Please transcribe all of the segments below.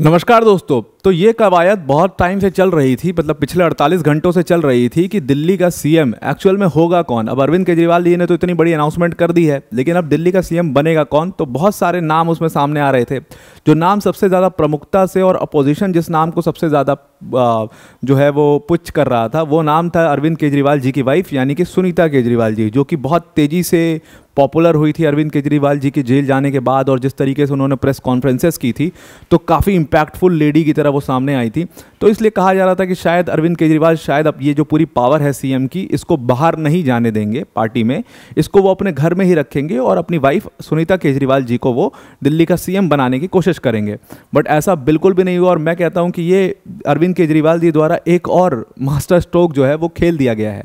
नमस्कार दोस्तों तो ये कवायद बहुत टाइम से चल रही थी मतलब पिछले 48 घंटों से चल रही थी कि दिल्ली का सीएम एक्चुअल में होगा कौन अब अरविंद केजरीवाल जी ने तो इतनी बड़ी अनाउंसमेंट कर दी है लेकिन अब दिल्ली का सीएम बनेगा कौन तो बहुत सारे नाम उसमें सामने आ रहे थे जो नाम सबसे ज़्यादा प्रमुखता से और अपोजिशन जिस नाम को सबसे ज़्यादा जो है वो पुच कर रहा था वो नाम था अरविंद केजरीवाल जी की वाइफ यानी कि सुनीता केजरीवाल जी जो कि बहुत तेज़ी से पॉपुलर हुई थी अरविंद केजरीवाल जी के जेल जाने के बाद और जिस तरीके से उन्होंने प्रेस कॉन्फ्रेंसेस की थी तो काफ़ी इम्पैक्टफुल लेडी की तरह वो सामने आई थी तो इसलिए कहा जा रहा था कि शायद अरविंद केजरीवाल शायद अब ये जो पूरी पावर है सीएम की इसको बाहर नहीं जाने देंगे पार्टी में इसको वो अपने घर में ही रखेंगे और अपनी वाइफ सुनीता केजरीवाल जी को वो दिल्ली का सी बनाने की कोशिश करेंगे बट ऐसा बिल्कुल भी नहीं हुआ और मैं कहता हूँ कि ये अरविंद अरविंद केजरीवाल जी द्वारा एक और मास्टर स्ट्रोक जो है वो खेल दिया गया है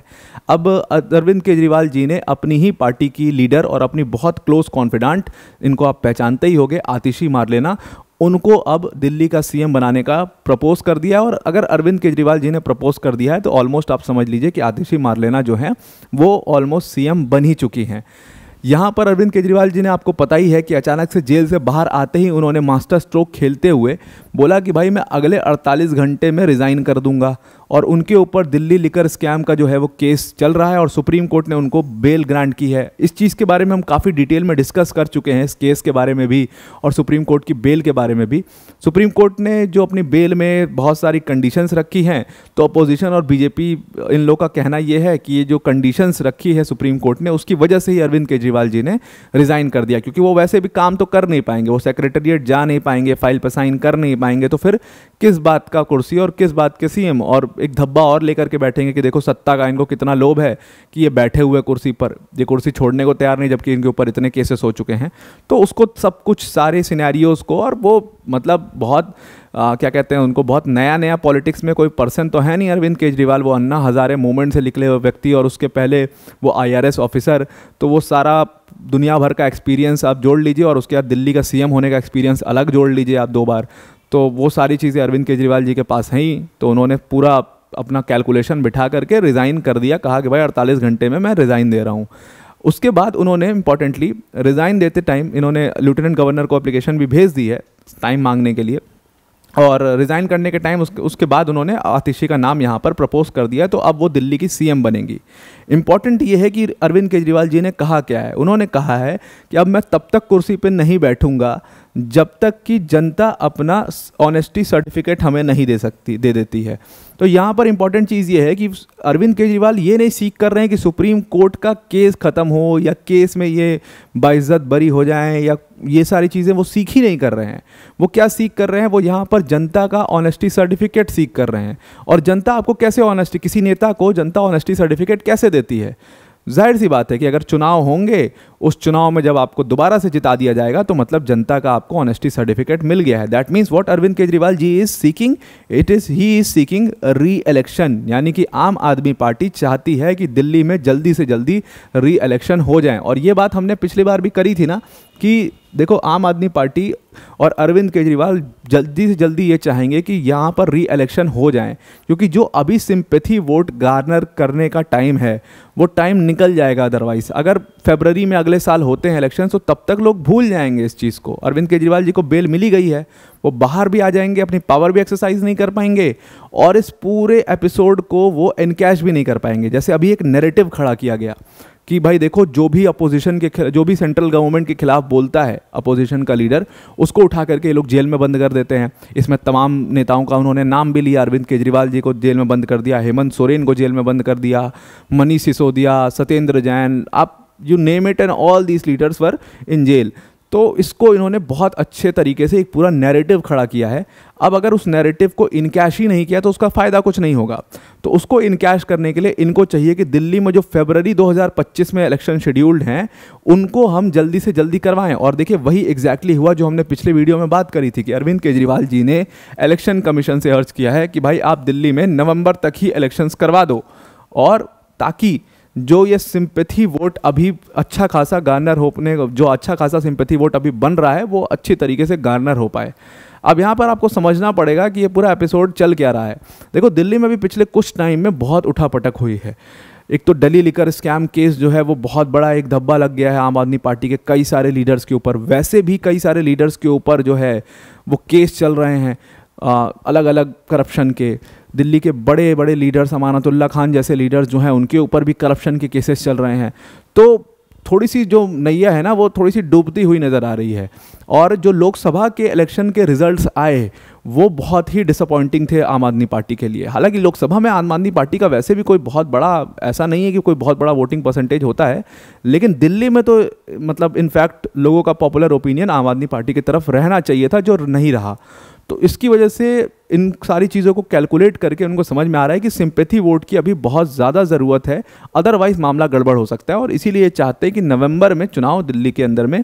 अब अरविंद केजरीवाल जी ने अपनी ही पार्टी की लीडर और अपनी बहुत क्लोज कॉन्फिडेंट इनको आप पहचानते ही होगे आतिशी मार लेना उनको अब दिल्ली का सीएम बनाने का प्रपोज कर दिया और अगर अरविंद केजरीवाल जी ने प्रपोज कर दिया है तो ऑलमोस्ट आप समझ लीजिए कि आतिशी मारलेना जो है वो ऑलमोस्ट सीएम बन ही चुकी हैं यहाँ पर अरविंद केजरीवाल जी ने आपको पता ही है कि अचानक से जेल से बाहर आते ही उन्होंने मास्टर स्ट्रोक खेलते हुए बोला कि भाई मैं अगले 48 घंटे में रिज़ाइन कर दूंगा और उनके ऊपर दिल्ली लिकर स्कैम का जो है वो केस चल रहा है और सुप्रीम कोर्ट ने उनको बेल ग्रांट की है इस चीज़ के बारे में हम काफ़ी डिटेल में डिस्कस कर चुके हैं इस केस के बारे में भी और सुप्रीम कोर्ट की बेल के बारे में भी सुप्रीम कोर्ट ने जो अपनी बेल में बहुत सारी कंडीशंस रखी हैं तो अपोजिशन और बीजेपी इन लोग का कहना यह है कि ये जो कंडीशंस रखी है सुप्रीम कोर्ट ने उसकी वजह से ही अरविंद केजरीवाल केजरीवाल जी ने रिज़ाइन कर दिया क्योंकि वो वैसे भी काम तो कर नहीं पाएंगे वो सेक्रेटरीट जा नहीं पाएंगे फाइल पर साइन कर नहीं पाएंगे तो फिर किस बात का कुर्सी और किस बात के सीएम और एक धब्बा और लेकर के बैठेंगे कि देखो सत्ता का इनको कितना लोभ है कि ये बैठे हुए कुर्सी पर ये कुर्सी छोड़ने को तैयार नहीं जबकि इनके ऊपर इतने केसेस हो चुके हैं तो उसको सब कुछ सारे सिनेरियोज़ को और वो मतलब बहुत आ, क्या कहते हैं उनको बहुत नया नया पॉलिटिक्स में कोई पर्सन तो है नहीं अरविंद केजरीवाल वो अन्ना हज़ारे मूवमेंट से निकले हुए व्यक्ति और उसके पहले वो आईआरएस ऑफिसर तो वो सारा दुनिया भर का एक्सपीरियंस आप जोड़ लीजिए और उसके बाद दिल्ली का सीएम होने का एक्सपीरियंस अलग जोड़ लीजिए आप दो बार तो वो सारी चीज़ें अरविंद केजरीवाल जी के पास हैं ही तो उन्होंने पूरा अपना कैलकुलेशन बिठा करके रिज़ाइन कर दिया कहा कि भाई अड़तालीस घंटे में मैं रिज़ाइन दे रहा हूँ उसके बाद उन्होंने इंपॉर्टेंटली रिज़ाइन देते टाइम इन्होंने लेफ्टिनेंट गवर्नर को अप्लीकेशन भी भेज दी है टाइम मांगने के लिए और रिज़ाइन करने के टाइम उसके उसके बाद उन्होंने आतिशी का नाम यहाँ पर प्रपोज कर दिया तो अब वो दिल्ली की सीएम बनेंगी इम्पॉर्टेंट ये है कि अरविंद केजरीवाल जी ने कहा क्या है उन्होंने कहा है कि अब मैं तब तक कुर्सी पर नहीं बैठूंगा जब तक कि जनता अपना ऑनेस्टी सर्टिफिकेट हमें नहीं दे सकती दे देती है तो यहाँ पर इंपॉर्टेंट चीज़ ये है कि अरविंद केजरीवाल ये नहीं सीख कर रहे हैं कि सुप्रीम कोर्ट का केस ख़त्म हो या केस में ये बाइज्जत बरी हो जाएं या ये सारी चीज़ें वो सीख ही नहीं कर रहे हैं वो क्या सीख कर रहे हैं वो यहाँ पर जनता का ऑनेस्टी सर्टिफिकेट सीख कर रहे हैं और जनता आपको कैसे ऑनेस्टी किसी नेता को जनता ऑनेस्टी सर्टिफिकेट कैसे देती है जाहिर सी बात है कि अगर चुनाव होंगे उस चुनाव में जब आपको दोबारा से जिता दिया जाएगा तो मतलब जनता का आपको ऑनेस्टी सर्टिफिकेट मिल गया है that means what Arvind Kejriwal ji is seeking it is he is seeking reelection यानी कि आम आदमी पार्टी चाहती है कि दिल्ली में जल्दी से जल्दी री इलेक्शन हो जाए और ये बात हमने पिछली बार भी करी थी ना कि देखो आम आदमी पार्टी और अरविंद केजरीवाल जल्दी से जल्दी ये चाहेंगे कि यहाँ पर री इलेक्शन हो जाए क्योंकि जो अभी सिंपथी वोट गार्नर करने का टाइम है वो टाइम निकल जाएगा अदरवाइज अगर फेबररी में अगर अगले साल होते हैं इलेक्शन तो तब तक लोग भूल जाएंगे इस चीज़ को अरविंद केजरीवाल जी को बेल मिली गई है वो बाहर भी आ जाएंगे अपनी पावर भी एक्सरसाइज नहीं कर पाएंगे और इस पूरे एपिसोड को वो इनकैश भी नहीं कर पाएंगे जैसे अभी एक नेरेटिव खड़ा किया गया कि भाई देखो जो भी अपोजिशन के जो भी सेंट्रल गवर्नमेंट के खिलाफ बोलता है अपोजिशन का लीडर उसको उठा करके ये लोग जेल में बंद कर देते हैं इसमें तमाम नेताओं का उन्होंने नाम भी लिया अरविंद केजरीवाल जी को जेल में बंद कर दिया हेमंत सोरेन को जेल में बंद कर दिया मनीष सिसोदिया सत्येंद्र जैन आप you name it and all these leaders were in jail तो इसको इन्होंने बहुत अच्छे तरीके से एक पूरा नैरेटिव खड़ा किया है अब अगर उस नैरेटिव को इनकैश ही नहीं किया तो उसका फ़ायदा कुछ नहीं होगा तो उसको इनकैश करने के लिए इनको चाहिए कि दिल्ली में जो फेबररी 2025 में इलेक्शन शेड्यूल्ड हैं उनको हम जल्दी से जल्दी करवाएं और देखिए वही एग्जैक्टली हुआ जो हमने पिछले वीडियो में बात करी थी कि अरविंद केजरीवाल जी ने इलेक्शन कमीशन से अर्ज किया है कि भाई आप दिल्ली में नवंबर तक ही इलेक्शंस करवा दो और ताकि जो ये सिंपथी वोट अभी अच्छा खासा गार्नर होने जो अच्छा खासा सिंपथी वोट अभी बन रहा है वो अच्छी तरीके से गार्नर हो पाए अब यहाँ पर आपको समझना पड़ेगा कि ये पूरा एपिसोड चल क्या रहा है देखो दिल्ली में भी पिछले कुछ टाइम में बहुत उठा पटक हुई है एक तो डेली लिकर स्कैम केस जो है वो बहुत बड़ा एक धब्बा लग गया है आम आदमी पार्टी के कई सारे लीडर्स के ऊपर वैसे भी कई सारे लीडर्स के ऊपर जो है वो केस चल रहे हैं अलग अलग करप्शन के दिल्ली के बड़े बड़े लीडर्स अमानतुल्ला खान जैसे लीडर्स जो हैं उनके ऊपर भी करप्शन के केसेस चल रहे हैं तो थोड़ी सी जो नैया है ना वो थोड़ी सी डूबती हुई नज़र आ रही है और जो लोकसभा के इलेक्शन के रिजल्ट्स आए वो बहुत ही डिसअपॉइंटिंग थे आम आदमी पार्टी के लिए हालांकि लोकसभा में आम आदमी पार्टी का वैसे भी कोई बहुत बड़ा ऐसा नहीं है कि कोई बहुत बड़ा वोटिंग परसेंटेज होता है लेकिन दिल्ली में तो मतलब इनफैक्ट लोगों का पॉपुलर ओपिनियन आम आदमी पार्टी की तरफ रहना चाहिए था जो नहीं रहा तो इसकी वजह से इन सारी चीज़ों को कैलकुलेट करके उनको समझ में आ रहा है कि सिंपैथी वोट की अभी बहुत ज़्यादा ज़रूरत है अदरवाइज़ मामला गड़बड़ हो सकता है और इसीलिए ये चाहते हैं कि नवंबर में चुनाव दिल्ली के अंदर में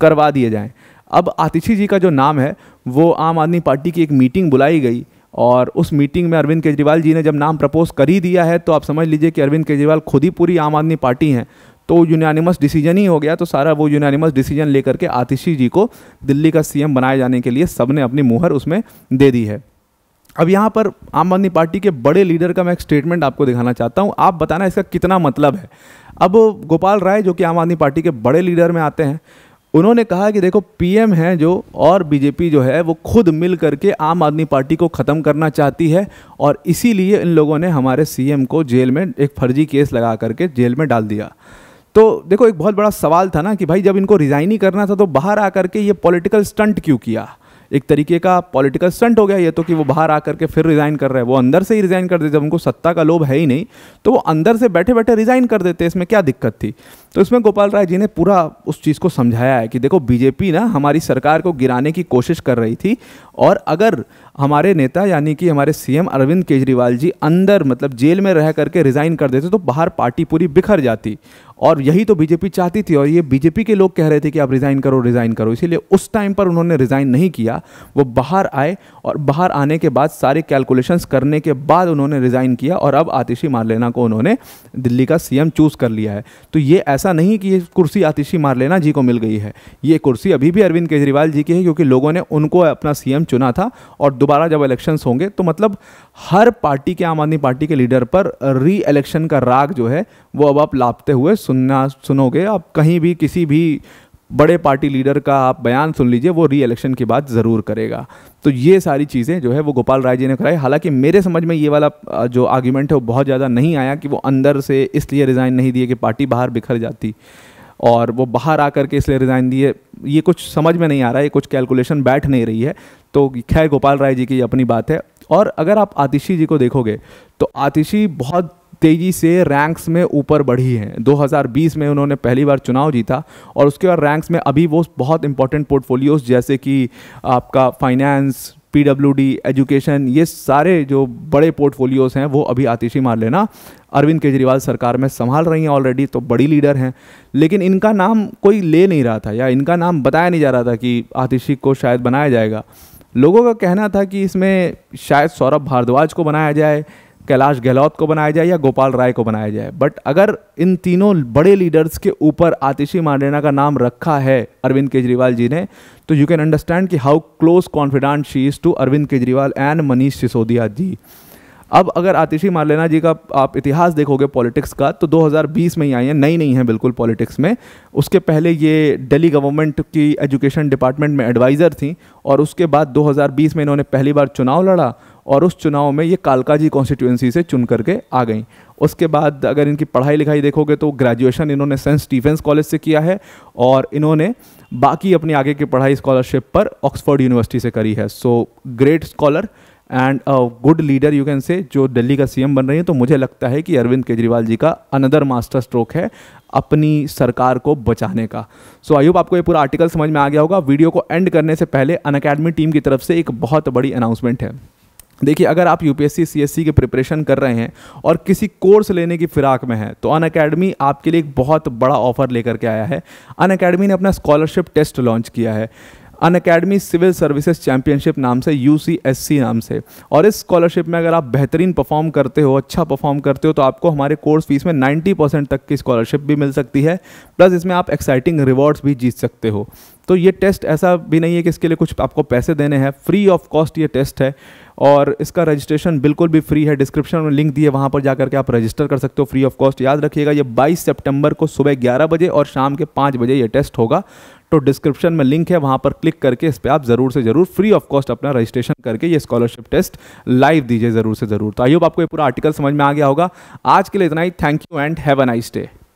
करवा दिए जाएं अब आतिशी जी का जो नाम है वो आम आदमी पार्टी की एक मीटिंग बुलाई गई और उस मीटिंग में अरविंद केजरीवाल जी ने जब नाम प्रपोज कर ही दिया है तो आप समझ लीजिए कि अरविंद केजरीवाल खुद ही पूरी आम आदमी पार्टी हैं तो यूनानिमस डिसीजन ही हो गया तो सारा वो यूनानिमस डिसीजन लेकर के आतिशी जी को दिल्ली का सीएम बनाए जाने के लिए सब ने अपनी मुहर उसमें दे दी है अब यहाँ पर आम आदमी पार्टी के बड़े लीडर का मैं एक स्टेटमेंट आपको दिखाना चाहता हूँ आप बताना इसका कितना मतलब है अब गोपाल राय जो कि आम आदमी पार्टी के बड़े लीडर में आते हैं उन्होंने कहा कि देखो पीएम है जो और बीजेपी जो है वो खुद मिल करके आम आदमी पार्टी को ख़त्म करना चाहती है और इसीलिए इन लोगों ने हमारे सीएम को जेल में एक फर्जी केस लगा करके जेल में डाल दिया तो देखो एक बहुत बड़ा सवाल था ना कि भाई जब इनको रिज़ाइन ही करना था तो बाहर आकर के ये पॉलिटिकल स्टंट क्यों किया एक तरीके का पॉलिटिकल स्टंट हो गया ये तो कि वो बाहर आकर के फिर रिज़ाइन कर रहे हैं वो अंदर से ही रिज़ाइन कर देते जब उनको सत्ता का लोभ है ही नहीं तो वो अंदर से बैठे बैठे रिज़ाइन कर देते इसमें क्या दिक्कत थी तो इसमें गोपाल राय जी ने पूरा उस चीज़ को समझाया है कि देखो बीजेपी ना हमारी सरकार को गिराने की कोशिश कर रही थी और अगर हमारे नेता यानी कि हमारे सीएम अरविंद केजरीवाल जी अंदर मतलब जेल में रह करके रिज़ाइन कर देते तो बाहर पार्टी पूरी बिखर जाती और यही तो बीजेपी चाहती थी और ये बीजेपी के लोग कह रहे थे कि आप रिज़ाइन करो रिज़ाइन करो इसीलिए उस टाइम पर उन्होंने रिज़ाइन नहीं किया वो बाहर आए और बाहर आने के बाद सारे कैलकुलेशंस करने के बाद उन्होंने रिज़ाइन किया और अब आतिशी मारलेना को उन्होंने दिल्ली का सीएम चूज़ कर लिया है तो ये ऐसा नहीं कि ये कुर्सी आतिशी मारलेना जी को मिल गई है ये कुर्सी अभी भी अरविंद केजरीवाल जी की है क्योंकि लोगों ने उनको अपना सी चुना था और दोबारा जब इलेक्शंस होंगे तो मतलब हर पार्टी के आम आदमी पार्टी के लीडर पर री इलेक्शन का राग जो है वो अब आप लापते हुए सुनना सुनोगे आप कहीं भी किसी भी बड़े पार्टी लीडर का आप बयान सुन लीजिए वो री इलेक्शन की बात ज़रूर करेगा तो ये सारी चीज़ें जो है वो गोपाल राय जी ने कराई हालांकि मेरे समझ में ये वाला जो आर्ग्यूमेंट है वो बहुत ज़्यादा नहीं आया कि वो अंदर से इसलिए रिज़ाइन नहीं दिए कि पार्टी बाहर बिखर जाती और वो बाहर आकर के इसलिए रिज़ाइन दिए ये कुछ समझ में नहीं आ रहा है कुछ कैलकुलेशन बैठ नहीं रही है तो खैर गोपाल राय जी की अपनी बात है और अगर आप आतिशी जी को देखोगे तो आतिशी बहुत तेज़ी से रैंक्स में ऊपर बढ़ी हैं 2020 में उन्होंने पहली बार चुनाव जीता और उसके बाद रैंक्स में अभी वो बहुत इंपॉर्टेंट पोर्टफोलियोज जैसे कि आपका फाइनेंस पीडब्ल्यूडी एजुकेशन ये सारे जो बड़े पोर्टफोलियोज हैं वो अभी आतिशी मार लेना अरविंद केजरीवाल सरकार में संभाल रही हैं ऑलरेडी तो बड़ी लीडर हैं लेकिन इनका नाम कोई ले नहीं रहा था या इनका नाम बताया नहीं जा रहा था कि आतिशी को शायद बनाया जाएगा लोगों का कहना था कि इसमें शायद सौरभ भारद्वाज को बनाया जाए कैलाश गहलोत को बनाया जाए या गोपाल राय को बनाया जाए बट अगर इन तीनों बड़े लीडर्स के ऊपर आतिशी मांडेना का नाम रखा है अरविंद केजरीवाल जी ने तो यू कैन अंडरस्टैंड कि how close confident she is to Arvind Kejriwal and Manish Sisodia ji अब अगर आतिशी मारलेना जी का आप इतिहास देखोगे पॉलिटिक्स का तो 2020 में ही आई हैं नई नहीं है बिल्कुल पॉलिटिक्स में उसके पहले ये दिल्ली गवर्नमेंट की एजुकेशन डिपार्टमेंट में एडवाइज़र थी और उसके बाद 2020 में इन्होंने पहली बार चुनाव लड़ा और उस चुनाव में ये कालकाजी कॉन्स्टिट्यूंसी से चुन करके आ गई उसके बाद अगर इनकी पढ़ाई लिखाई देखोगे तो ग्रेजुएशन इन्होंने सेंट स्टीफेंस कॉलेज से किया है और इन्होंने बाकी अपनी आगे की पढ़ाई स्कॉलरशिप पर ऑक्सफोर्ड यूनिवर्सिटी से करी है so great scholar and a good leader you can say जो दिल्ली का सीएम बन रही है तो मुझे लगता है कि अरविंद केजरीवाल जी का अनदर मास्टर स्ट्रोक है अपनी सरकार को बचाने का सो आई होप आपको ये पूरा आर्टिकल समझ में आ गया होगा वीडियो को एंड करने से पहले अन टीम की तरफ से एक बहुत बड़ी अनाउंसमेंट है देखिए अगर आप यू पी एस के प्रिपरेशन कर रहे हैं और किसी कोर्स लेने की फिराक में हैं तो अन अकेडमी आपके लिए एक बहुत बड़ा ऑफर लेकर के आया है अन अकेडमी ने अपना स्कॉलरशिप टेस्ट लॉन्च किया है Unacademy civil services championship नाम से यू नाम से और इस स्कॉलरशिप में अगर आप बेहतरीन परफॉर्म करते हो अच्छा परफॉर्म करते हो तो आपको हमारे कोर्स फीस में 90 परसेंट तक की स्कॉलरशिप भी मिल सकती है प्लस इसमें आप एक्साइटिंग रिवॉर्ड्स भी जीत सकते हो तो ये टेस्ट ऐसा भी नहीं है कि इसके लिए कुछ आपको पैसे देने हैं फ्री ऑफ कॉस्ट ये टेस्ट है और इसका रजिस्ट्रेशन बिल्कुल भी फ्री है डिस्क्रिप्शन में लिंक दिए वहाँ पर जा करके आप रजिस्टर कर सकते हो फ्री ऑफ कॉस्ट याद रखिएगा ये बाईस सेप्टेम्बर को सुबह ग्यारह बजे और शाम के पाँच बजे ये टेस्ट होगा तो डिस्क्रिप्शन में लिंक है वहाँ पर क्लिक करके इस पर आप ज़रूर से ज़रूर फ्री ऑफ कॉस्ट अपना रजिस्ट्रेशन करके ये स्कॉलरशिप टेस्ट लाइव दीजिए ज़रूर से ज़रूर तो आयुब आपको ये पूरा आर्टिकल समझ में आ गया होगा आज के लिए इतना ही thank you and have a nice day